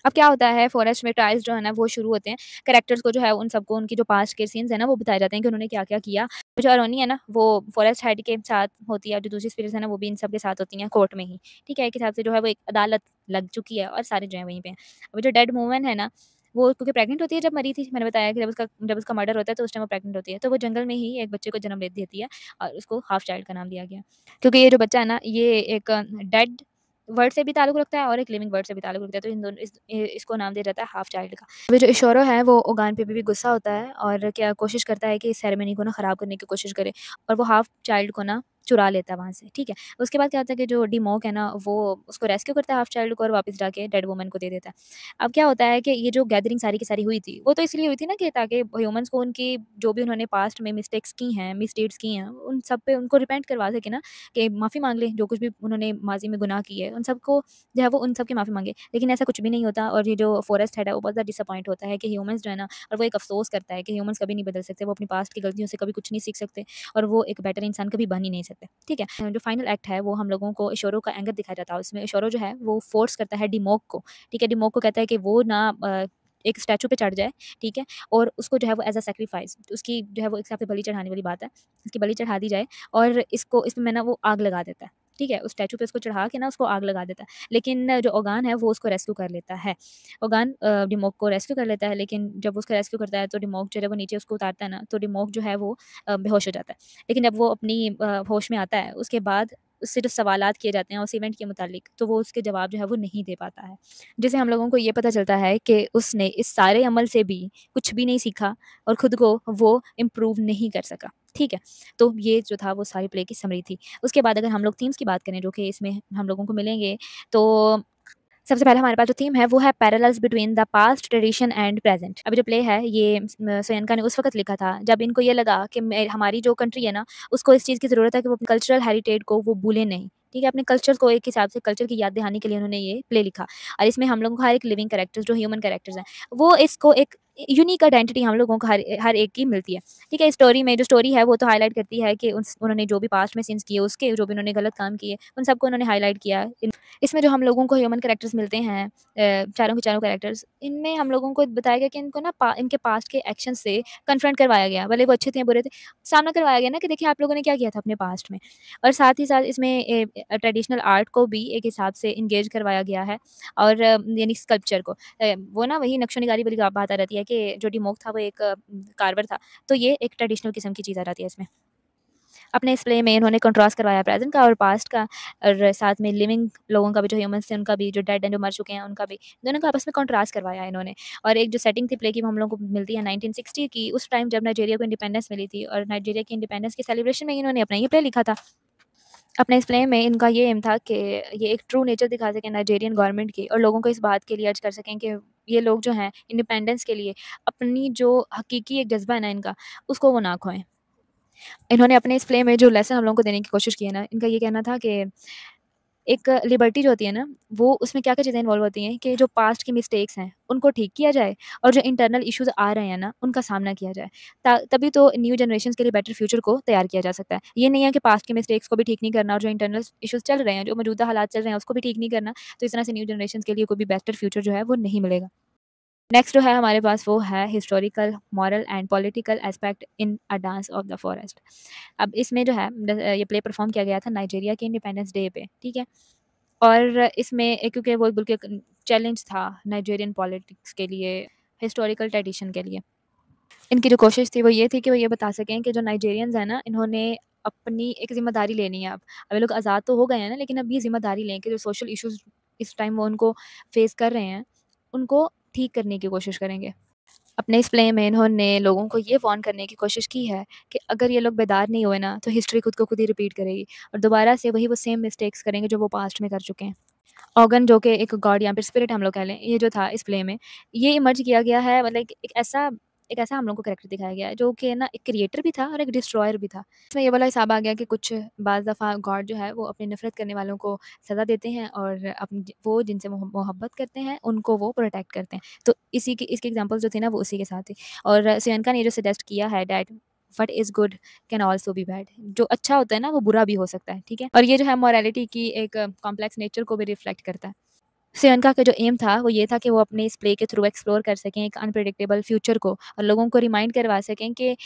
[SPEAKER 1] अब क्या होता है फॉरेस्ट में ट्रायल्स जो है ना वो शुरू होते हैं करेक्टर्स को जो है उन सबको उनकी जो पास्ट के सीन्स है ना वो बताए जाते हैं कि उन्होंने क्या क्या किया जो अरोनी है ना वो फॉरेस्ट हेड के साथ होती है और जो दूसरी स्पीरियस है ना वो भी इन सब के साथ होती हैं कोर्ट में ही ठीक है एक हिसाब से जो है वो एक अदालत लग चुकी है और सारे जो है वहीं पे अब जो डेड वूमन है ना वो क्योंकि प्रेगनेंट होती है जब मरी थी मैंने बताया कि जब उसका जब उसका मर्डर होता है तो उस टाइम वो प्रेगनेंट होती है तो वो जंगल में ही एक बच्चे को जन्म दे देती है और उसको हाफ चाइल्ड का नाम दिया गया क्योंकि ये जो बच्चा है ना ये एक डेड वर्ड से भी ताल्लुक रखता है और एक लिविंग वर्ड से भी ताल्लुक रखता है तो इन दोनों इस, इसको नाम दिया जाता है हाफ चाइल्ड का वो जो इशोरो है वो ओगान पे भी गुस्सा होता है और क्या कोशिश करता है कि इस सेरेमनी को ना ख़राब करने की कोशिश करे और वो हाफ चाइल्ड को ना चुरा लेता है वहाँ से ठीक है उसके बाद क्या होता है कि जो डीमोक है ना वो उसको रेस्क्यू करता है हाफ चाइल्ड को और वापस जाके डेड वुमन को दे देता है अब क्या होता है कि ये जो गैदरिंग सारी की सारी हुई थी वो तो इसलिए हुई थी ना कि ताकि ह्यूमन्स को उनकी जो भी उन्होंने पास्ट में मिस्टेक्स की हैं मिसडेट्स की हैं उन सब पे उनको रिपेंट करवा सके ना कि माफ़ी मांग लें जो कुछ भी उन्होंने माजी में गुनाह किए उन सबको जो है वो उन सब की माफ़ी मांगे लेकिन ऐसा कुछ भी नहीं होता और ये जो फॉरेस्ट हेड है वो बहुत ज़्यादा डिसअपॉइंट होता है कि ह्यूमन्स जो है ना और वो एक अफसोस करता है कि ह्यूमन्स कभी नहीं बदल सकते वो अपनी पास्ट की गलतियों से कभी कुछ नहीं सीख सकते और वो एक बेटर इंसान कभी बन ही नहीं सकते सकते हैं ठीक है जो फाइनल एक्ट है वो हम लोगों को इशोरों का एंगर दिखाया जाता है उसमें इशोरो जो है वो फोर्स करता है डिमोक को ठीक है डिमोक को कहता है कि वो ना एक स्टैचू पे चढ़ जाए ठीक है और उसको जो है वो एज अ सेक्रीफाइस उसकी जो है वो एक हिसाब से बली चढ़ाने वाली बात है उसकी बली चढ़ा दी जाए और इसको इसमें मैं ना वो आग लगा देता है ठीक है उस स्टैचू पे उसको चढ़ा के ना उसको आग लगा देता है लेकिन जो ओगान है वो उसको रेस्क्यू कर लेता है ओगान डिमोक को रेस्क्यू कर लेता है लेकिन जब उसको रेस्क्यू करता है तो डिमोक जो है वो नीचे उसको उतारता है ना तो डिमोक जो है वो बेहोश हो जाता है लेकिन जब वो अपनी होश में आता है उसके बाद उससे जो सवाल किए जाते हैं उस इवेंट के मुतालिक तो वो उसके जवाब जो है वो नहीं दे पाता है जिससे हम लोगों को ये पता चलता है कि उसने इस सारे अमल से भी कुछ भी नहीं सीखा और ख़ुद को वो इम्प्रूव नहीं कर सका ठीक है तो ये जो था वो सारी प्ले की समरी थी उसके बाद अगर हम लोग थीम्स की बात करें जो कि इसमें हम लोगों को मिलेंगे तो सबसे पहले हमारे पास जो थीम है वो है parallels between the past tradition and present अभी जो प्ले है ये सोयनका ने उस वक्त लिखा था जब इनको ये लगा कि हमारी जो कंट्री है ना उसको इस चीज़ की ज़रूरत है कि वो अपने कल्चरल हेरिटेज को वो भूले नहीं ठीक है अपने कल्चर को एक हिसाब से कल्चर की याद दहानी के लिए उन्होंने ये प्ले लिखा और इसमें हम लोगों को हर एक लिविंग करेक्टर्स जो ह्यूमन करेक्टर्स हैं वो इसको एक यूनिक आइडेंटिटी हम लोगों को हर हर एक की मिलती है ठीक है स्टोरी में जो स्टोरी है वो तो हाईलाइट करती है कि उन्होंने जो भी पास्ट में सीन्स किए उसके जो भी उन्होंने गलत काम किए उन सबको उन्होंने हाईलाइट किया इसमें जो हम लोगों को ह्यूमन करेक्टर्स मिलते हैं चारों के चारों करेक्टर्स इनमें हम लोगों को बताया गया कि इनको ना इनके पास्ट के एक्शन से कन्फ्रंट करवाया गया भले वो अच्छे थे बुरे थे सामना करवाया गया ना कि देखिए आप लोगों ने क्या किया था अपने पास्ट में और साथ ही साथ इसमें ट्रेडिशनल आर्ट को भी एक हिसाब से इंगेज करवाया गया है और यानी स्कल्पचर को वो ना वही नक्शो निगारी वाली बात आ रहती है कि जो डिमोक था वो एक कार्वर था तो ये एक ट्रेडिशनल किस्म की चीज़ आ जाती है इसमें अपने इस प्ले में इन्होंने कंट्रास्ट करवाया प्रेजेंट का और पास्ट का और साथ में लिविंग लोगों का भी जो ह्यूमन्स थे उनका भी जो डेड एंड जो मर चुके हैं उनका भी दोनों का आपस में कंट्रास्ट करवाया इन्होंने और एक जो सेटिंग थी प्ले की हम लोगों को मिलती है 1960 की उस टाइम जब नाइजेरिया को इंडिपेंडेंस मिली थी और नाइजेरिया की इंडिपेंडेंस के सेलिब्रेशन में इन्होंने अपना ये प्ले लिखा था अपने इस प्ले में इनका ये एम था कि ये एक ट्रू नेचर दिखा सकें नाइजेरियन गवर्नमेंट की और लोगों को इस बात के लिए अर्ज कर सकें कि ये लोग जो हैं इंडिपेंडेंस के लिए अपनी जो हकीकी एक जज्बा है ना इनका उसको वो ना खोएं इन्होंने अपने इस प्ले में जो लेसन हम लोगों को देने की कोशिश की है ना इनका ये कहना था कि एक लिबर्टी जो होती है ना वो उसमें क्या क्या चीज़ें इन्वॉल्व होती हैं कि जो पास्ट की मिस्टेक्स हैं उनको ठीक किया जाए और जो इंटरनल इश्यूज आ रहे हैं ना उनका सामना किया जाए तभी तो न्यू जनरेशन के लिए बेटर फ्यूचर को तैयार किया जा सकता है ये नहीं है कि पास्ट के मिस्टेक्स को भी ठीक नहीं करना और जो इंटरनल इशूज़ चल रहे हैं जो मौजूदा हालात चल रहे हैं उसको भी ठीक नहीं करना तो इस तरह से न्यू जनरेशन के लिए कोई भी बेटर फ्यूचर जो है वो नहीं मिलेगा नेक्स्ट जो है हमारे पास वो है historical moral and political aspect in a dance of the forest अब इसमें जो है ये प्ले परफॉर्म किया गया था नाइजीरिया के इंडिपेंडेंस डे पे ठीक है और इसमें क्योंकि वो बिल्कुल चैलेंज था नाइजेरियन पॉलिटिक्स के लिए हिस्टोरिकल ट्रेडिशन के लिए इनकी जो कोशिश थी वो ये थी कि वो ये बता सकें कि जो नाइजेरियंस हैं ना इन्होंने अपनी एक ज़िम्मेदारी लेनी है अब अभी लोग आज़ाद तो हो गए हैं ना लेकिन अब ये ज़िम्मेदारी लें कि जो सोशल इशूज़ इस टाइम वो उनको फेस कर रहे हैं उनको ठीक करने की कोशिश करेंगे अपने इस प्ले में इन्होंने लोगों को ये वॉर्न करने की कोशिश की है कि अगर ये लोग बेदार नहीं हुए ना तो हिस्ट्री खुद को खुद ही रिपीट करेगी और दोबारा से वही वो सेम मिस्टेक्स करेंगे जो वो पास्ट में कर चुके हैं ऑर्गन जो कि एक गॉड या फिर स्पिरिट हम लोग कह लें ये जो था इस प्ले में ये इमर्ज किया गया है मतलब एक ऐसा एक ऐसा हम लोग को करेक्टर दिखाया गया है जो कि ना एक क्रिएटर भी था और एक डिस्ट्रॉयर भी था इसमें ये वाला हिसाब आ गया कि कुछ बाज़ दफ़ा गॉड जो है वो अपने नफरत करने वालों को सज़ा देते हैं और अपने वो जिनसे मोहब्बत करते हैं उनको वो प्रोटेक्ट करते हैं तो इसी के इसके एग्जाम्पल जो थे ना वो उसी के साथ थे और सियनका ने जो सजेस्ट किया है that what is good can also be bad जो अच्छा होता है ना वो बुरा भी हो सकता है ठीक है और ये जो है मॉरेलिटी की एक कॉम्प्लेक्स नेचर को भी रिफ्लेक्ट करता है सियनका का जो एम था वो ये था कि वो अपने इस प्ले के थ्रू एक्सप्लोर कर सकें एक अनप्रडिक्टेबल फ्यूचर को और लोगों को रिमाइंड करवा सकें कि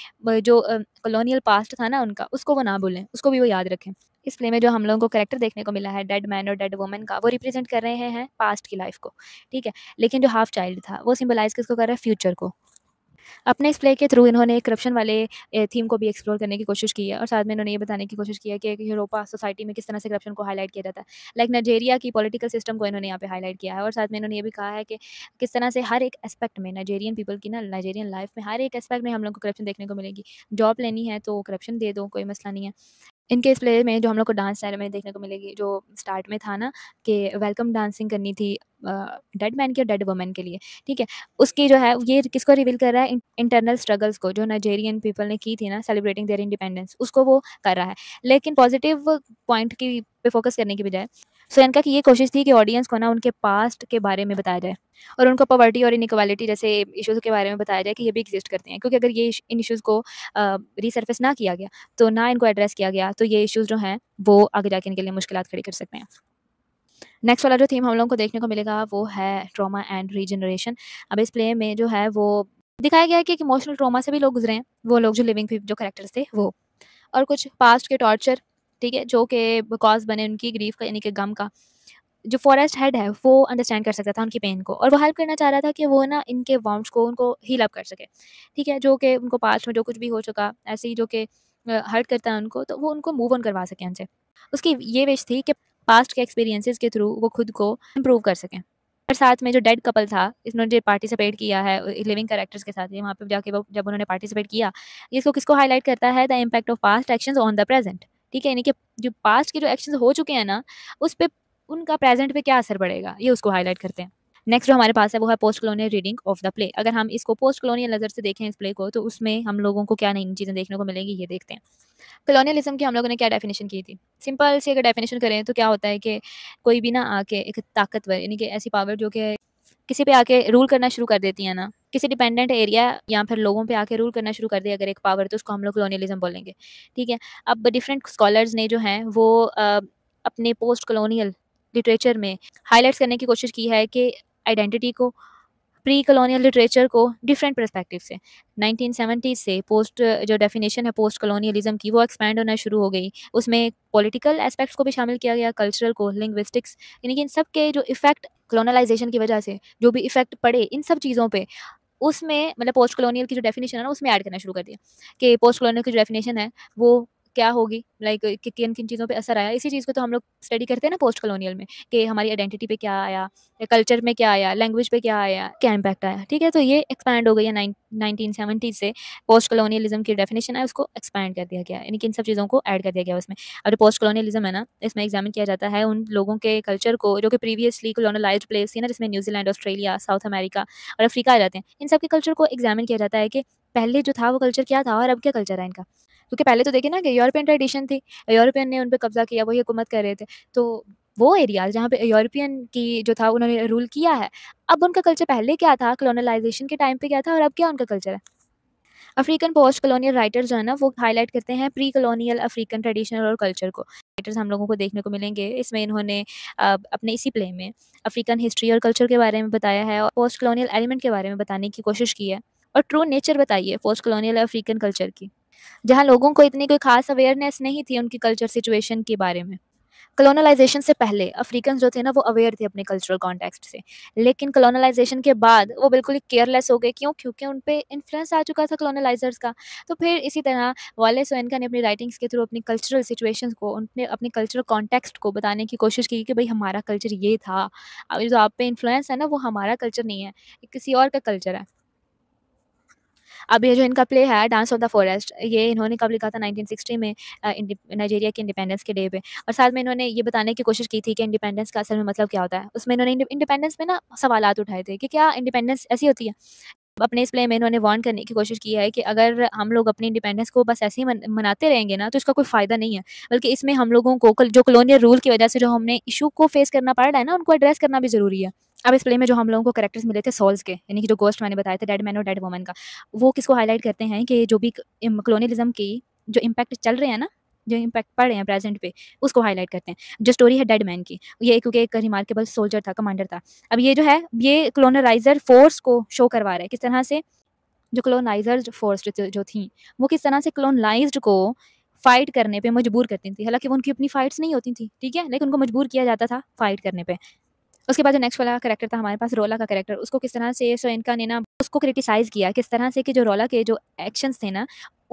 [SPEAKER 1] जो कॉलोनियल पास्ट था ना उनका उसको वो ना भूलें उसको भी वो याद रखें इस प्ले में जो हम लोगों को करेक्टर देखने को मिला है डेड मैन और डेड वुमेन का वो रिप्रेजेंट कर रहे हैं पास्ट की लाइफ को ठीक है लेकिन जो हाफ चाइल्ड था वो सिम्बलाइज किसको कर रहा है फ्यूचर को अपने इस प्ले के थ्रू इन्होंने करप्शन वाले थीम को भी एक्सप्लोर करने की कोशिश की है और साथ में इन्होंने ये बताने की कोशिश की कि यूरोपा सोसाइटी में किस तरह से करप्शन को हाईलाइट किया जाता है लाइक नाइजेरिया की पॉलिटिकल सिस्टम को इन्होंने यहाँ पे हाईलाइट किया है और साथ में इन्होंने ये भी कहा है कि किस तरह से हर एक एस्पेक्ट में नाइजेरियन पीपल की ना नाइजेरियन लाइफ में हर एक एस्पेक्ट में हम लोग को करप्शन देखने को मिलेगी जॉब लेनी है तो करप्शन दे दो कोई मसला नहीं है इनके इस प्ले में जो हम लोग को डांस में देखने को मिलेगी जो स्टार्ट में था ना कि वेलकम डांसिंग करनी थी डेड मैन की और डेड वुमेन के लिए ठीक है उसकी जो है ये किसको रिवील कर रहा है इंटरनल स्ट्रगल्स को जो नाइजेरियन पीपल ने की थी ना सेलिब्रेटिंग देयर इंडिपेंडेंस उसको वो कर रहा है लेकिन पॉजिटिव पॉइंट की पे फोकस करने की बजाय सो इनका की ये कोशिश थी कि ऑडियंस को ना उनके पास्ट के बारे में बताया जाए और उनको पॉवर्टी और इनक्वालिटी जैसे इशूज़ के बारे में बताया जाए कि ये भी एग्जिस्ट करते हैं क्योंकि अगर ये इन इशूज़ को रिसर्फेस ना किया गया तो ना इनको एड्रेस किया गया तो ये इशूज़ जो हैं वो आगे जाके इनके लिए मुश्किल खड़ी कर सकते हैं नेक्स्ट वाला जो थीम हम लोगों को देखने को मिलेगा वो है ट्रॉमा एंड रीजनरेशन अब इस प्ले में जो है वो दिखाया गया है कि इमोशनल ट्रॉमा से भी लोग गुजरे हैं वो लोग जो लिविंग जो करेक्टर्स थे वो और कुछ पास्ट के टॉर्चर ठीक है जो कि कॉज बने उनकी ग्रीफ का यानी कि गम का जो फॉरेस्ट हेड है वो अंडरस्टैंड कर सकता था उनकी पेन को और वो हेल्प करना चाह रहा था कि वो ना इनके वाउंड्स को उनको हील अप कर सके ठीक है जो कि उनको पास्ट में जो कुछ भी हो चुका ऐसे ही जो कि हर्ट करता है उनको तो वो उनको मूव ऑन करवा सकें उनसे उसकी ये विश थी कि पास्ट के एक्सपीरियंसेस के थ्रू वो खुद को इम्प्रूव कर सकें और साथ में जो डेड कपल था इसने जो पार्टिसिपेट किया है लिविंग करेक्टर्स के साथ वहाँ पर जाके वो जब उन्होंने पार्टिसिपेट किया इसको किसको हाईलाइट करता है the impact of past action on the present ठीक है यानी कि जो पास्ट के जो एक्शन हो चुके हैं ना उस पर उनका प्रेजेंट पे क्या असर पड़ेगा ये उसको हाईलाइट करते हैं नेक्स्ट जो हमारे पास है वो है post colonial reading of the play अगर हम इसको पोस्ट कलोनियल नज़र से देखें इस प्ले को तो उसमें हम लोगों को क्या नई चीज़ें देखने को मिलेंगी ये देखते हैं कलोनियलिज्म की हम लोगों ने क्या डेफिनेशन की थी सिंपल से अगर डेफिनेशन करें तो क्या होता है कि कोई भी ना आके एक ताकतवर यानी कि ऐसी पावर जो कि किसी पे आके रूल करना शुरू कर देती है ना किसी डिपेंडेंट एरिया या फिर लोगों पे आके रूल करना शुरू कर दे अगर एक पावर तो उसको हम लोग कॉलोनियलिज्म बोलेंगे ठीक है अब डिफरेंट स्कॉलर्स ने जो हैं वो अपने पोस्ट कॉलोनियल लिटरेचर में हाईलाइट करने की कोशिश की है कि आइडेंटिटी को प्री कॉलोनियल लिटरेचर को डिफरेंट परस्पेक्टिव से 1970 से पोस्ट जो डेफिनेशन है पोस्ट कॉलोनियलिज्म की वो एक्सपैंड होना शुरू हो गई उसमें पॉलिटिकल एस्पेक्ट्स को भी शामिल किया गया कल्चरल को लिंग्विस्टिक्स यानी कि इन सब के जो इफेक्ट कॉलोनलाइजेशन की वजह से जो भी इफेक्ट पड़े इन सब चीज़ों पर उसमें मतलब पोस्ट कॉलोनियल की जो डेफिनेशन है ना उसमें ऐड करना शुरू कर दिया कि पोस्ट कॉलोनियल की जो डेफिनेशन है वो क्या होगी लाइक like, किन किन चीज़ों पे असर आया इसी चीज़ को तो हम लोग स्टडी करते हैं ना पोस्ट कॉलोनियल में कि हमारी आइडेंटिटी पे क्या आया कल्चर में क्या आया लैंग्वेज पे क्या आया क्या इम्पैक्ट आया ठीक है तो ये एक्सपैंड हो गई है नाइनटीन सेवेंटी से पोस्ट कॉलोनियलिज्म की डेफिनेशन है उसको एक्सपैंड कर दिया गया यानी कि इन सब चीज़ों को ऐड कर दिया गया उसमें अब जो पोस्ट कॉलोनियलिज्म है ना इसमें एग्जामिन किया जाता है उन लोगों के कल्चर को जो कि प्रीवियसली कॉलोनलाइज प्लेस थी ना जिसमें न्यूजीलैंड ऑस्ट्रेलिया साउथ अमेरिका और अफ्रीका आ जाते हैं इन सब के कल्चर को एग्जामिन किया जाता है कि पहले जो था वो कल्चर क्या था और अब क्या कल्चर है इनका क्योंकि पहले तो देखे ना कि यूरोपियन ट्रेडिशन थी यूरोपियन ने उन पर कब्जा किया वही हुकूमत कर रहे थे तो वो एरिया जहाँ पे यूरोपियन की जो था उन्होंने रूल किया है अब उनका कल्चर पहले क्या था कलोनलाइजेशन के टाइम पे क्या था और अब क्या उनका कल्चर है अफ्रीकन पोस्ट कलोनियल राइटर्स जो है ना वो हाईलाइट करते हैं प्री कलोनियल अफ्रीकन ट्रेडिशनल और कल्चर को राइटर्स हम लोगों को देखने को मिलेंगे इसमें इन्होंने अपने इसी प्ले में अफ्रीकन हिस्ट्री और कल्चर के बारे में बताया है और पोस्ट कलोनियल एलिमेंट के बारे में बताने की कोशिश की है और ट्रू नेचर बताइए पोस्ट कलोनियल अफ्रीकन कल्चर की जहाँ लोगों को इतनी कोई खास अवेयरनेस नहीं थी उनकी कल्चर सिचुएशन के बारे में कलोनलाइजेशन से पहले अफ्रीकन जो थे ना वो अवेयर थे अपने कल्चरल कॉन्टेक्स्ट से लेकिन कलोनलाइजेशन के बाद वो बिल्कुल ही केयरलेस हो गए क्यों क्योंकि उन पर इन्फ्लुएंस आ चुका था कलोनलाइजर्स का तो फिर इसी तरह वाले सोनका ने अपनी राइटिंग्स के थ्रू अपनी कल्चरल सिचुएशन को उनने अपने कल्चरल कॉन्टेक्स्ट को बताने की कोशिश की कि भाई हमारा कल्चर ये था अभी जो आप पे इन्फ्लुएंस है ना वो हमारा कल्चर नहीं है किसी और का कल्चर है अब ये जो इनका प्ले है डांस ऑफ द फॉरेस्ट ये इन्होंने कब लिखा था 1960 में नाइजीरिया के इंडिपेंडेंस के डे पे और साथ में इन्होंने ये बताने की कोशिश की थी कि इंडिपेंडेंस का असल में मतलब क्या होता है उसमें इन्होंने इंडिपेंडेंस में ना सवाल उठाए थे कि क्या इंडिपेंडेंस ऐसी होती है अपने इस प्ले में इन्होंने वार्न करने की कोशिश की है कि अगर हम लोग अपनी इंडिपेंडेंस को बस ऐसे ही मन, मनाते रहेंगे ना तो इसका कोई फ़ायदा नहीं है बल्कि इसमें हम लोगों को जो कलोनियल रूल की वजह से जो हमने इशू को फेस करना पड़ रहा है ना उनको एड्रेस करना भी ज़रूरी है अब इस प्ले में जो हम लोगों को करेक्टर्स मिले थे सोल्स के यानी कि जो गोस्ट मैंने बताया था डेड मैन और डेड वुमन का वो किसको हाईलाइट करते हैं कि जो भी कलोनलिज्म की जो इम्पैक्ट चल रहे हैं ना जो इम्पैक्ट पड़ रहे हैं प्रेजेंट पे उसको हाईलाइट करते हैं जो स्टोरी है डेड मैन की ये क्योंकि एक रिमार्केबल सोल्जर था कमांडर था अब ये जो है ये क्लोनराइजर फोर्स को शो करवा रहा है किस तरह से जो क्लोनाइजर फोर्स जो थी वो किस तरह से क्लोनाइज को फाइट करने पे मजबूर करती थी हालांकि वो उनकी अपनी फाइट्स नहीं होती थी ठीक है लेकिन उनको मजबूर किया जाता था फाइट करने पे उसके बाद जो नेक्स्ट वाला करेक्टर था हमारे पास रोला का करेक्टर उसको किस तरह से सो इनका ने ना उसको क्रिटिसाइज़ किया किस तरह से कि जो रोला के जो एक्शंस थे ना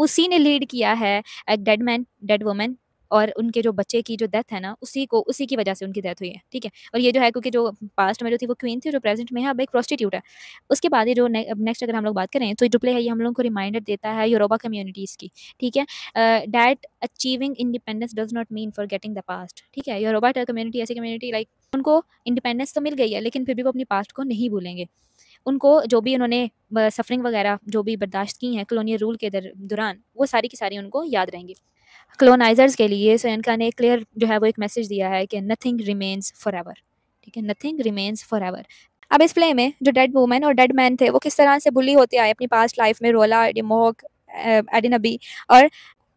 [SPEAKER 1] उसी ने लीड किया है एक डेड मैन डेड वुमेन और उनके जो बच्चे की जो डेथ है ना उसी को उसी की वजह से उनकी डेथ हुई है ठीक है और ये जो है क्योंकि जो पास्ट में जो थी वो क्वीन थी जो प्रेजेंट में है अब एक प्रोस्टिट्यूट है उसके बाद ये जो ने, नेक्स्ट अगर हम लोग बात करें तो डुप्ले है ये हम लोगों को रिमाइंडर देता है यूरोबा कम्युनिटीज़ की ठीक है that achieving independence does not mean forgetting the past ठीक है यूरोबा कम्युनिटी ऐसी कम्युनिटी लाइक उनको इंडिपेंडेंस तो मिल गई है लेकिन फिर भी वो अपनी पास्ट को नहीं भूलेंगे उनको जो भी उन्होंने सफरिंग वगैरह जो भी बर्दाश्त की हैं कलोनियल रूल के दौरान वो सारी की सारी उनको याद रहेंगी क्लोनाइजर्स के लिए सोयनका ने क्लियर जो है वो एक मैसेज दिया है कि नथिंग रिमेन्स फॉर एवर ठीक है नथिंग रिमेन्स फॉर एवर अब इस प्ले में जो डेड वूमेन और डेड मैन थे वो किस तरह से बुली होते आए अपनी पास्ट लाइफ में रोला डिमोक एडिनबी और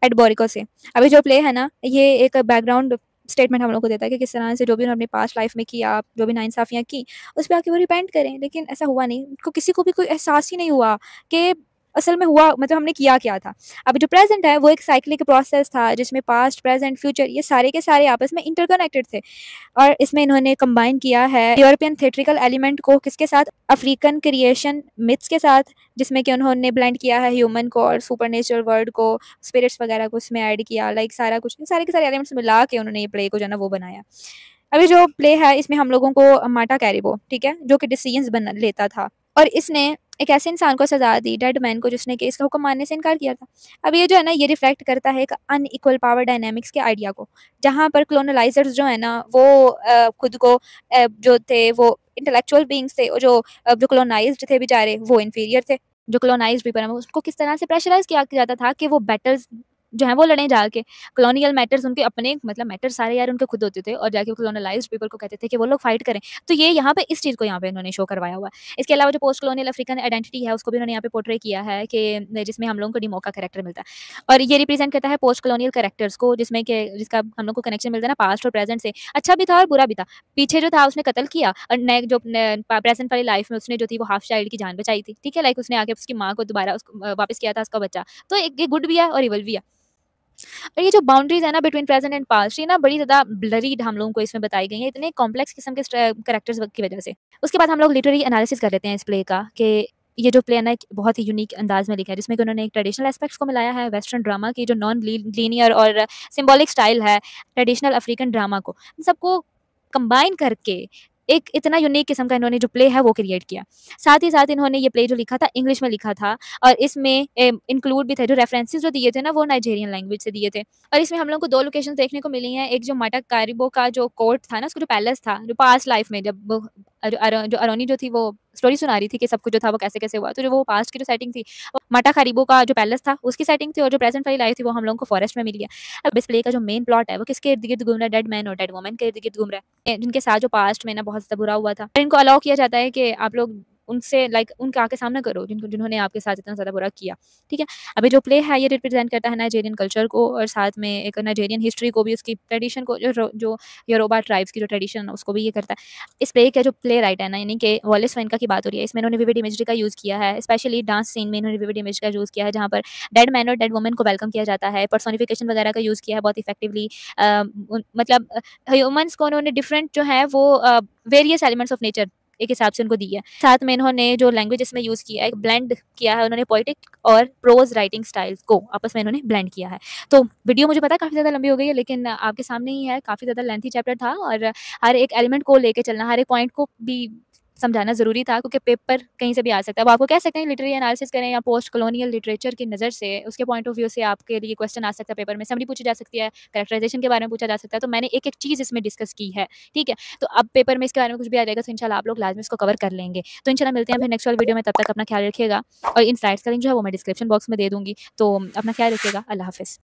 [SPEAKER 1] एडबोरिको से अभी जो प्ले है ना ये एक बैकग्राउंड स्टेटमेंट हम लोग को देता है कि किस तरह से जो भी उन्होंने पास पास्ट लाइफ में किया जो भी नाइंसाफ़ियाँ की उस पर आके वो रिपेंट करें लेकिन ऐसा हुआ नहीं उनको किसी को भी कोई एहसास ही नहीं हुआ कि असल में हुआ मतलब हमने किया क्या था अब जो प्रेजेंट है वो एक साइकिलिंग प्रोसेस था जिसमें पास्ट प्रेजेंट फ्यूचर ये सारे के सारे आपस में इंटरकनेक्टेड थे और इसमें इन्होंने कंबाइन किया है यूरोपियन थिएट्रिकल एलिमेंट को किसके साथ अफ्रीकन क्रिएशन मिथ्स के साथ जिसमें कि उन्होंने ब्लेंड किया है ह्यूमन को और सुपर नेचुरल वर्ल्ड को स्पिरिट्स वगैरह को उसमें ऐड किया लाइक सारा कुछ सारे के सारे एलिमेंट्स मिला के उन्होंने ये प्ले को जो है ना वो बनाया अभी जो प्ले है इसमें हम लोगों को माटा कैरिबो ठीक है जो कि डिसीजन बना लेता था और इसने एक ऐसे इंसान को सजा दी डेड मैन को जिसने केस का हुक्म मानने से इनकार किया था अब ये जो है ना ये रिफ्लेक्ट करता है एक अनइक्वल पावर डायनेमिक्स के आइडिया को जहाँ पर क्लोनलाइजर्स जो है ना वो आ, खुद को आ, जो थे वो इंटेलेक्चुअल बींग्स थे और जो जो क्लोनाइज थे बेचारे वो इन्फीरियर थे जो क्लोनाइज पीपल है उसको किस तरह से प्रेशराइज किया जाता था कि वो बैटल्स जो है वो लड़े जाके कॉलोनियल मैटर्स उनके अपने मतलब मैटर्स सारे यार उनके खुद होते थे और जाके कॉलोनलाइज पीपल को कहते थे कि वो लोग फाइट करें तो ये यहाँ पे इस चीज़ को यहाँ पे इन्होंने शो करवाया हुआ है इसके अलावा जो पोस्ट कॉलोनियल अफ्रीकन आइडेंटिटी है उसको भी उन्होंने यहाँ पे पोर्ट्रे किया है कि जिसमें हम लोगों को डीमो का करेक्टर मिलता है और ये रिप्रेजेंट करता है पोस्ट कॉलोनियल करेक्टर्स को जिसमें कि जिसका हम लोग को कनेक्शन मिलता है ना पास्ट और प्रेजेंट से अच्छा भी था और बुरा भी था पीछे जो था उसने कत्ल किया और नए जो प्रेजेंट वाली लाइफ में उसने जो थी वो हाफ चाइल्ड की जान बचाई थी ठीक है लाइक उसने आगे उसकी माँ को दोबारा उसको वापस किया था उसका बच्चा तो एक गुड भी है और इवल भी है और ये जो बाउंड्रीज है ना बिटवीन प्रेजेंट एंड पास्ट ये ना बड़ी ज़्यादा ब्लरीड हम लोगों को इसमें बताई गई है इतने कॉम्प्लेक्स किस्म के करेक्टर्स की वजह से उसके बाद हम लोग लिटरेरी एनालिसिस कर लेते हैं इस प्ले का कि ये जो प्ले है ना बहुत ही यूनिक अंदाज में लिखा है जिसमें कि उन्होंने एक ट्रेडिशनल एस्पेक्ट्स को मिलाया है वेस्टर्न ड्रामा की जो नॉन लीनियर और सिम्बॉलिक स्टाइल है ट्रेडिशनल अफ्रीकन ड्रामा को इन सबको कंबाइन करके एक इतना यूनिक किस्म का इन्होंने जो प्ले है वो क्रिएट किया साथ ही साथ इन्होंने ये प्ले जो लिखा था इंग्लिश में लिखा था और इसमें इंक्लूड भी थे जो रेफरेंसेज जो दिए थे ना वो नाइजेरियन लैंग्वेज से दिए थे और इसमें हम लोग को दो लोकेशन देखने को मिली हैं एक जो माटा कारिबो का जो कोर्ट था ना उसका जो पैलेस था जो पास्ट लाइफ में जब जो अरोनी जो थी वो स्टोरी सुना रही थी कि सब कुछ जो था वो कैसे कैसे हुआ तो जो वो पास्ट की जो सेटिंग थी माटा खरीबो का जो पैलेस था उसकी सेटिंग थी और जो प्रेजेंट वाली लाइफ थी वो हम लोगों को फॉरेस्ट में मिली गया अब डिस्प्ले का जो मेन प्लॉट है वो किसके इर्द गिर्द घूम रहा है डेड मैन और डेड वुमन के इर्द गिर्द घूम रहा है जिनके साथ जो पास्ट में ना बहुत ज़्यादा बुरा हुआ था इनको अलाउ किया जाता है कि आप लोग उनसे लाइक उनके आके सामना करो जिनको जिन्होंने आपके साथ इतना ज़्यादा बुरा किया ठीक है अभी जो प्ले है ये रिप्रेजेंट करता है नाइजेरियन कल्चर को और साथ में एक नाइजेरियन हिस्ट्री को भी उसकी ट्रेडिशन को जो जो योरोबा ट्राइब्स की जो ट्रेडिशन है उसको भी ये करता है इस प्ले का जो प्ले राइट है ना यानी कि वॉलिस फैन की बात हो रही है इसमें इन्होंने विविड इमेजरी का यूज़ किया है स्पेशली डांस सीन में इन्होंने विविड इमेज का यूज़ किया है जहाँ पर डेड मैन और डेड वुमेन को वेलकम किया जाता है पर्सोनिफिकेशन वगैरह का यूज़ किया है बहुत इफेक्टिवली मतलब ह्यूमन्स को उन्होंने डिफरेंट जो है वो वेरियस एलिमेंट्स ऑफ नेचर एक हिसाब से उनको दी है साथ में इन्होंने जो लैंग्वेज इसमें यूज़ किया है ब्लेंड किया है उन्होंने पोइटिक और प्रोज राइटिंग स्टाइल्स को आपस में इन्होंने ब्लेंड किया है तो वीडियो मुझे पता काफ़ी ज़्यादा लंबी हो गई है लेकिन आपके सामने ही है काफ़ी ज़्यादा लेंथी चैप्टर था और हर एक एलिमेंट को लेकर चलना हर एक पॉइंट को भी समझाना ज़रूरी था क्योंकि पेपर कहीं से भी आ सकता है अब आपको कह सकते हैं लिटरेरी एनालिसिस करें या पोस्ट कॉलोनियल लिटरेचर की नज़र से उसके पॉइंट ऑफ व्यू से आपके लिए क्वेश्चन आ सकता है पेपर में समरी पूछी जा सकती है करेक्टराइजेशन के बारे में पूछा जा सकता है तो मैंने एक एक चीज़ इसमें डिस्कस की है ठीक है तो अब पेपर में इसके बारे में कुछ भी आ जाएगा तो इनशाला आप लोग लाजमी इसको कवर कर लेंगे तो इनशाला मिलते हैं फिर नेक्स्ट वाले वीडियो में तब तक अपना ख्याल रखिएगा और इन स्लाइड्स का लिंक जो है वो मैं डिस्क्रिप्शन बॉक्स में दे दूँगी तो अपना ख्याल रखिएगा अल्लाह हाफिज़